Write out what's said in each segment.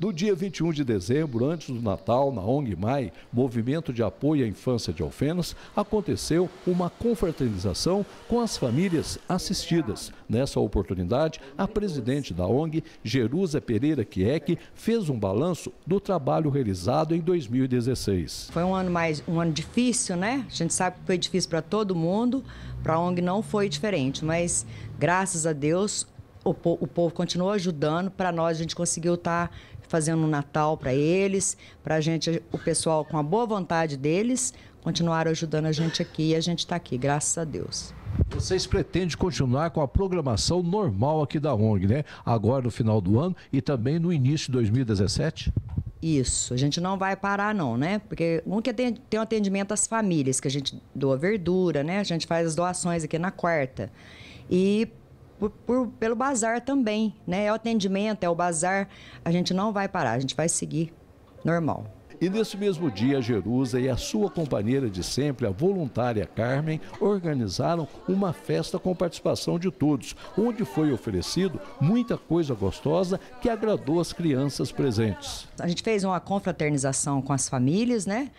No dia 21 de dezembro, antes do Natal, na ONG Mai, Movimento de Apoio à Infância de Alfenas, aconteceu uma confraternização com as famílias assistidas. Nessa oportunidade, a presidente da ONG, Jerusa Pereira Kieck, fez um balanço do trabalho realizado em 2016. Foi um ano mais um ano difícil, né? A gente sabe que foi difícil para todo mundo, para a ONG não foi diferente, mas graças a Deus o, po o povo continuou ajudando. Para nós, a gente conseguiu estar tá fazendo um Natal para eles, para a gente, o pessoal com a boa vontade deles, continuaram ajudando a gente aqui e a gente está aqui, graças a Deus. Vocês pretendem continuar com a programação normal aqui da ONG, né? Agora no final do ano e também no início de 2017? Isso, a gente não vai parar não, né? Porque um que tem, tem um atendimento às famílias, que a gente doa verdura, né? A gente faz as doações aqui na quarta. E por, por, pelo bazar também, né? É o atendimento, é o bazar. A gente não vai parar, a gente vai seguir normal. E nesse mesmo dia, Jerusa e a sua companheira de sempre, a voluntária Carmen, organizaram uma festa com participação de todos, onde foi oferecido muita coisa gostosa que agradou as crianças presentes. A gente fez uma confraternização com as famílias, né?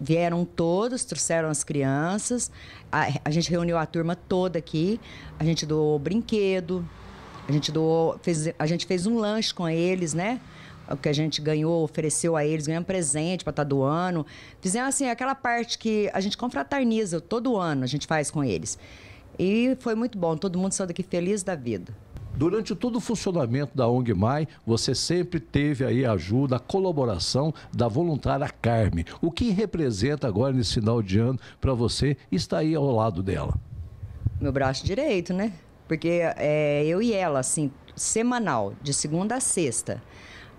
vieram todos, trouxeram as crianças, a, gente reuniu a turma toda aqui, a gente doou brinquedo, a gente doou, fez, a gente fez um lanche com eles, né? o que a gente ganhou, ofereceu a eles, ganhamos presente para estar tá do ano Fizemos assim, aquela parte que a gente confraterniza todo ano, a gente faz com eles. E foi muito bom, todo mundo saiu daqui feliz da vida. Durante todo o funcionamento da ONG Mai, você sempre teve aí a ajuda, a colaboração da voluntária Carme. O que representa agora nesse final de ano para você estar aí ao lado dela? Meu braço direito, né? Porque é, eu e ela, assim, semanal, de segunda a sexta.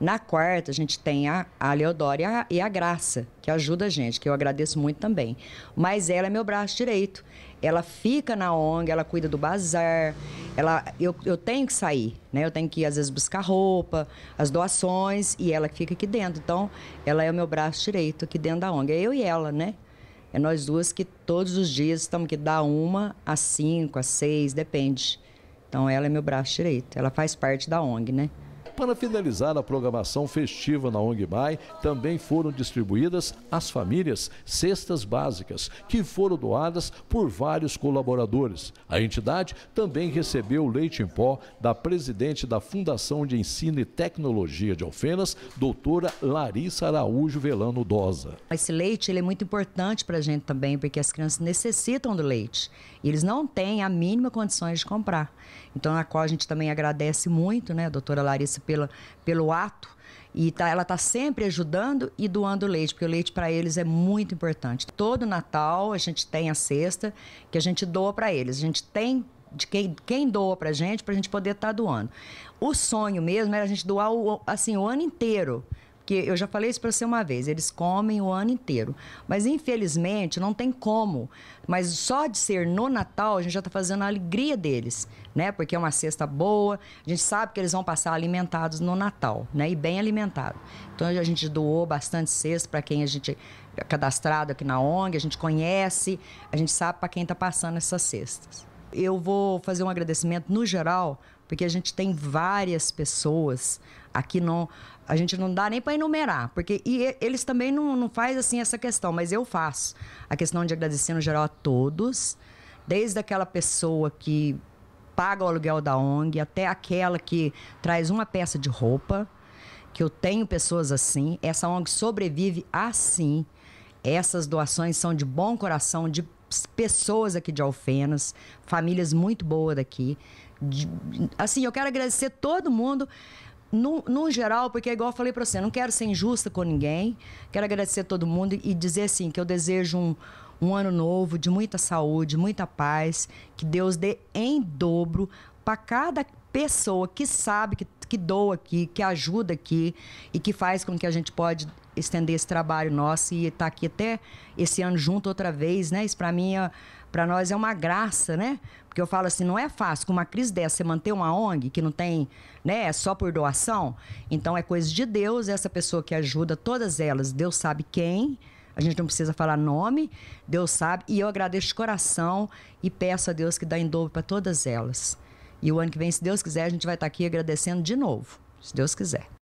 Na quarta, a gente tem a, a Leodora e a, Graça, que ajuda a gente, que eu agradeço muito também. Mas ela é meu braço direito. Ela fica na ONG, ela cuida do bazar, ela, eu, eu tenho que sair, né? Eu tenho que, às vezes, buscar roupa, as doações, e ela fica aqui dentro. Então, ela é o meu braço direito aqui dentro da ONG. É eu e ela, né? É nós duas que todos os dias estamos que dá uma a cinco, a seis, depende. Então ela é meu braço direito. Ela faz parte da ONG, né? Para finalizar a programação festiva na ONG Mai, também foram distribuídas às famílias cestas básicas, que foram doadas por vários colaboradores. A entidade também recebeu leite em pó da presidente da Fundação de Ensino e Tecnologia de Alfenas, doutora Larissa Araújo Velano Dosa. Esse leite ele é muito importante para a gente também, porque as crianças necessitam do leite. E eles não têm a mínima condições de comprar. Então, a qual a gente também agradece muito, né, a doutora Larissa pela, pelo ato. E tá, ela está sempre ajudando e doando leite, porque o leite para eles é muito importante. Todo Natal a gente tem a cesta que a gente doa para eles. A gente tem de quem, quem doa para a gente, para a gente poder estar tá doando. O sonho mesmo era a gente doar o, assim, o ano inteiro que eu já falei isso para você uma vez, eles comem o ano inteiro. Mas infelizmente não tem como. Mas só de ser no Natal, a gente já está fazendo a alegria deles, né? Porque é uma cesta boa, a gente sabe que eles vão passar alimentados no Natal, né? E bem alimentado. Então a gente doou bastante cesta para quem a gente é cadastrado aqui na ONG, a gente conhece, a gente sabe para quem está passando essas cestas. Eu vou fazer um agradecimento no geral, porque a gente tem várias pessoas Aqui não, a gente não dá nem para enumerar, porque e eles também não, não faz assim essa questão, mas eu faço a questão de agradecer no geral a todos, desde aquela pessoa que paga o aluguel da ONG até aquela que traz uma peça de roupa, que eu tenho pessoas assim, essa ONG sobrevive assim. Essas doações são de bom coração de pessoas aqui de Alfenas, famílias muito boas daqui. De, assim, eu quero agradecer todo mundo no, no, geral, porque é igual eu falei para você, não quero ser injusta com ninguém, quero agradecer a todo mundo e dizer assim que eu desejo um, um ano novo de muita saúde, muita paz, que Deus dê em dobro para cada pessoa que sabe que que doa aqui, que ajuda aqui e que faz com que a gente pode estender esse trabalho nosso e estar tá aqui até esse ano junto outra vez, né? Isso para mim, é, para nós é uma graça, né? Porque eu falo assim, não é fácil com uma crise dessa você manter uma ONG que não tem, né, é só por doação. Então é coisa de Deus, essa pessoa que ajuda todas elas, Deus sabe quem. A gente não precisa falar nome, Deus sabe, e eu agradeço de coração e peço a Deus que dá em dobro para todas elas. E o ano que vem, se Deus quiser, a gente vai estar aqui agradecendo de novo, se Deus quiser.